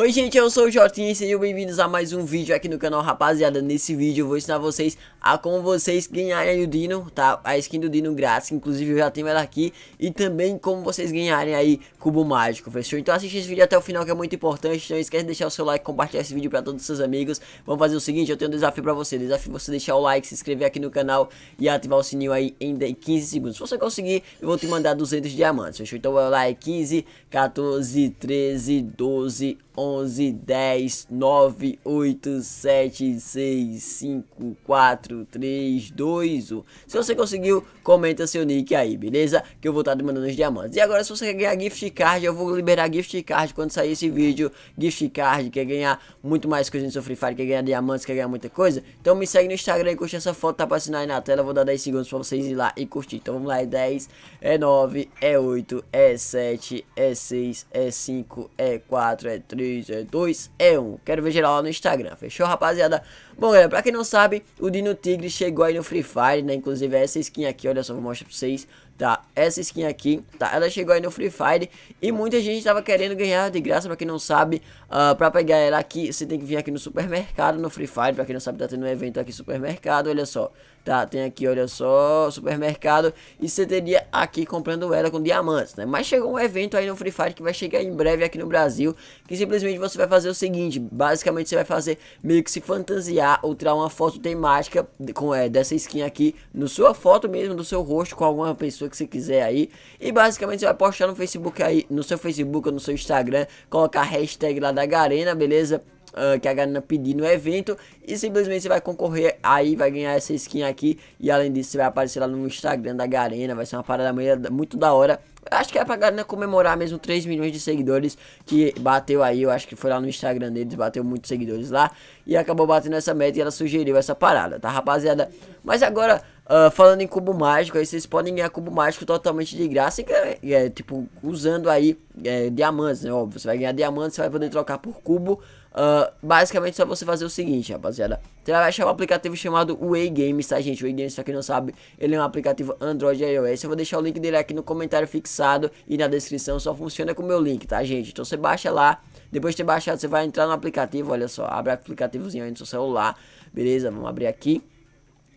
Oi gente, eu sou o Jotinho e sejam bem-vindos a mais um vídeo aqui no canal rapaziada Nesse vídeo eu vou ensinar vocês a como vocês ganharem o Dino, tá? A skin do Dino grátis, inclusive eu já tenho ela aqui E também como vocês ganharem aí Cubo Mágico, fechou? Então assiste esse vídeo até o final que é muito importante Não esquece de deixar o seu like, compartilhar esse vídeo pra todos os seus amigos Vamos fazer o seguinte, eu tenho um desafio pra você Desafio você deixar o like, se inscrever aqui no canal e ativar o sininho aí em 15 segundos Se você conseguir, eu vou te mandar 200 diamantes, fechou? Então vai lá, é 15, 14, 13, 12, 11 11 10 9 8 7 6 5 4 3 2 1. Se você conseguiu, comenta seu nick aí, beleza? Que eu vou estar tá demandando os diamantes. E agora se você quer ganhar gift card, eu vou liberar gift card quando sair esse vídeo. Gift card, quer ganhar muito mais coisa no seu Free Fire, quer ganhar diamantes, quer ganhar muita coisa. Então me segue no Instagram e curte essa foto, tá pra assinar aí na tela. Eu vou dar 10 segundos pra vocês ir lá e curtir. Então vamos lá, é 10, é 9, é 8, é 7, é 6, é 5, é 4, é 3 é 2 é 1. Quero ver geral lá no Instagram. Fechou, rapaziada? Bom, galera, pra quem não sabe, o Dino Tigre chegou aí no Free Fire, né? Inclusive essa skin aqui, olha só, vou mostrar pra vocês, tá? Essa skin aqui, tá? Ela chegou aí no Free Fire e muita gente tava querendo ganhar de graça, pra quem não sabe, uh, pra pegar ela aqui, você tem que vir aqui no supermercado, no Free Fire, pra quem não sabe, tá tendo um evento aqui, supermercado, olha só, tá? Tem aqui, olha só, supermercado e você teria aqui comprando ela com diamantes, né? Mas chegou um evento aí no Free Fire que vai chegar em breve aqui no Brasil, que simplesmente você vai fazer o seguinte, basicamente você vai fazer meio que se fantasiar tirar ou tirar uma foto temática com é, dessa skin aqui no sua foto mesmo do seu rosto com alguma pessoa que você quiser aí e basicamente você vai postar no Facebook aí no seu Facebook ou no seu Instagram colocar a hashtag lá da Garena beleza Uh, que a galera pedir no evento e simplesmente você vai concorrer aí, vai ganhar essa skin aqui e além disso você vai aparecer lá no Instagram da Garena, vai ser uma parada muito da hora. Eu acho que é pra Garena comemorar mesmo 3 milhões de seguidores que bateu aí, eu acho que foi lá no Instagram deles, bateu muitos seguidores lá e acabou batendo essa meta e ela sugeriu essa parada, tá rapaziada? Mas agora Uh, falando em cubo mágico, aí vocês podem ganhar cubo mágico totalmente de graça, é, é, tipo, usando aí é, diamantes, né? Óbvio, você vai ganhar diamantes, você vai poder trocar por cubo. Uh, basicamente, só você fazer o seguinte, rapaziada. Você vai achar um aplicativo chamado Way Games, tá, gente? Way Games, pra quem não sabe, ele é um aplicativo Android e iOS. Eu vou deixar o link dele aqui no comentário fixado e na descrição. Só funciona com o meu link, tá, gente? Então você baixa lá. Depois de ter baixado, você vai entrar no aplicativo, olha só. Abre o aplicativozinho aí no seu celular, beleza? Vamos abrir aqui.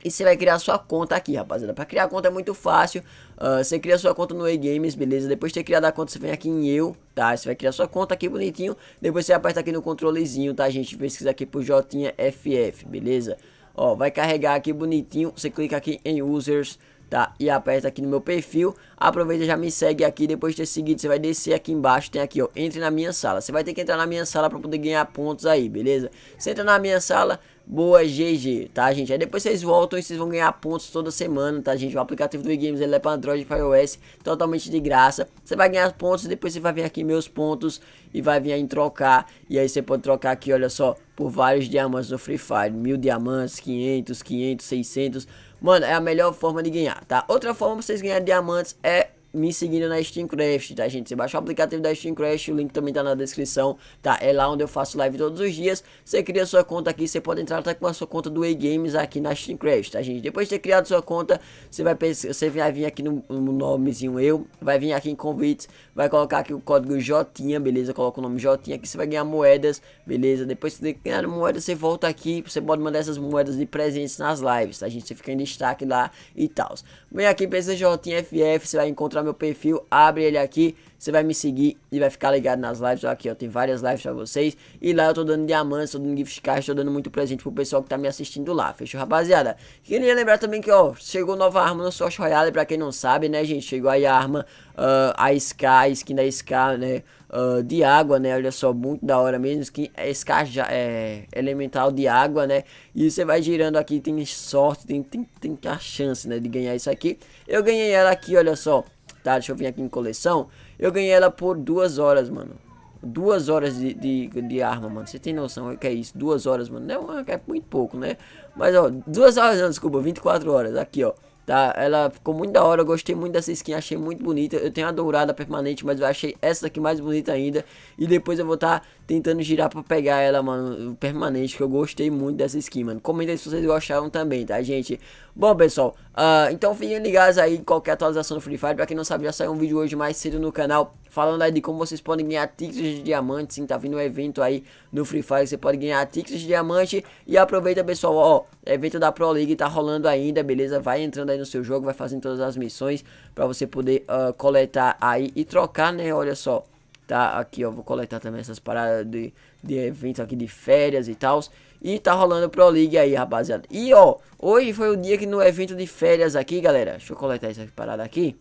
E você vai criar sua conta aqui, rapaziada. Para criar a conta é muito fácil. Uh, você cria sua conta no eGames, beleza? Depois de ter criado a conta, você vem aqui em Eu, tá? Você vai criar sua conta aqui bonitinho. Depois você aperta aqui no controlezinho, tá, gente? Pesquisa aqui pro JFF, beleza? Ó, vai carregar aqui bonitinho. Você clica aqui em Users, tá? E aperta aqui no meu perfil. Aproveita já me segue aqui. Depois de ter seguido, você vai descer aqui embaixo. Tem aqui, ó. Entre na minha sala. Você vai ter que entrar na minha sala para poder ganhar pontos aí, beleza? Você entra na minha sala, Boa, GG, tá, gente? Aí depois vocês voltam e vocês vão ganhar pontos toda semana, tá, gente? O aplicativo do eGames, ele é para Android e para iOS, totalmente de graça. Você vai ganhar pontos, depois você vai vir aqui meus pontos e vai vir aí trocar. E aí você pode trocar aqui, olha só, por vários diamantes do Free Fire. Mil diamantes, 500, 500, 600. Mano, é a melhor forma de ganhar, tá? Outra forma pra vocês ganharem diamantes é me seguindo na Steamcraft, tá gente? Você baixa o aplicativo da Steamcraft, o link também tá na descrição, tá? É lá onde eu faço live todos os dias. Você cria sua conta aqui, você pode entrar até com a sua conta do E-Games aqui na Steamcraft, tá gente? Depois de ter criado sua conta, você vai, você vai vir aqui no, no nomezinho eu, vai vir aqui em convites, vai colocar aqui o código Jotinha, beleza? Coloca o nome Jotinha aqui, você vai ganhar moedas, beleza? Depois de ganhar moedas, você volta aqui, você pode mandar essas moedas de presentes nas lives, tá gente? Você fica em destaque lá e tal. Vem aqui, em FF, você vai encontrar meu perfil, abre ele aqui, você vai me seguir e vai ficar ligado nas lives. Aqui, ó, tem várias lives pra vocês. E lá eu tô dando diamantes, tô dando gift cards, tô dando muito presente pro pessoal que tá me assistindo lá, fechou, rapaziada? Queria lembrar também que, ó, chegou nova arma no Swatch Royale, pra quem não sabe, né, gente? Chegou aí a arma, uh, a SK, a skin da SK, né? Uh, de água, né? Olha só, muito da hora mesmo. Skin é SK já, é, elemental de água, né? E você vai girando aqui, tem sorte, tem, tem, tem a chance, né? De ganhar isso aqui. Eu ganhei ela aqui, olha só tá? Deixa eu vir aqui em coleção. Eu ganhei ela por duas horas, mano. Duas horas de, de, de arma, mano. Você tem noção o que é isso? Duas horas, mano. Não é, é muito pouco, né? Mas, ó, duas horas não, desculpa, 24 horas. Aqui, ó. Tá? Ela ficou muito da hora, eu gostei muito dessa skin, achei muito bonita. Eu tenho a dourada permanente, mas eu achei essa aqui mais bonita ainda. E depois eu vou estar tá tentando girar pra pegar ela, mano, permanente, que eu gostei muito dessa skin, mano. Comenta aí se vocês gostaram também, tá, gente? Bom, pessoal, uh, então fiquem ligados aí qualquer atualização do Free Fire. Pra quem não sabe, já saiu um vídeo hoje mais cedo no canal falando aí de como vocês podem ganhar tickets de diamante. Sim, tá vindo um evento aí no Free Fire, você pode ganhar tickets de diamante. E aproveita, pessoal, ó, evento da Pro League tá rolando ainda, beleza? Vai entrando aí no seu jogo, vai fazendo todas as missões para você poder uh, coletar aí e trocar, né? Olha só, tá aqui, ó, vou coletar também essas paradas de, de eventos aqui de férias e tal. E tá rolando Pro League aí, rapaziada. E, ó, hoje foi o dia que no evento de férias aqui, galera. Deixa eu coletar essa parada aqui.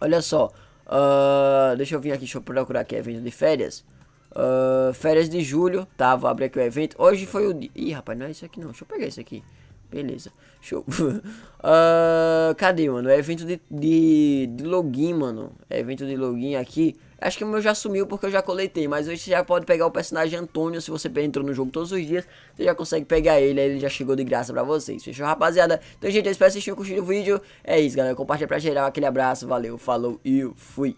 Olha só, Uh, deixa eu vir aqui, deixa eu procurar aqui evento de férias. Uh, férias de julho, tá? Vou abrir aqui o evento. Hoje foi o dia. Ih, rapaz, não é isso aqui não. Deixa eu pegar isso aqui. Beleza. Deixa eu... uh, cadê, mano? É evento de, de, de login, mano. É evento de login aqui. Acho que o meu já sumiu porque eu já coletei, mas hoje você já pode pegar o personagem Antônio, se você entrou no jogo todos os dias, você já consegue pegar ele, aí ele já chegou de graça pra vocês, fechou rapaziada? Então gente, eu espero que vocês tenham curtido o vídeo, é isso galera, compartilha pra geral, aquele abraço, valeu, falou e fui!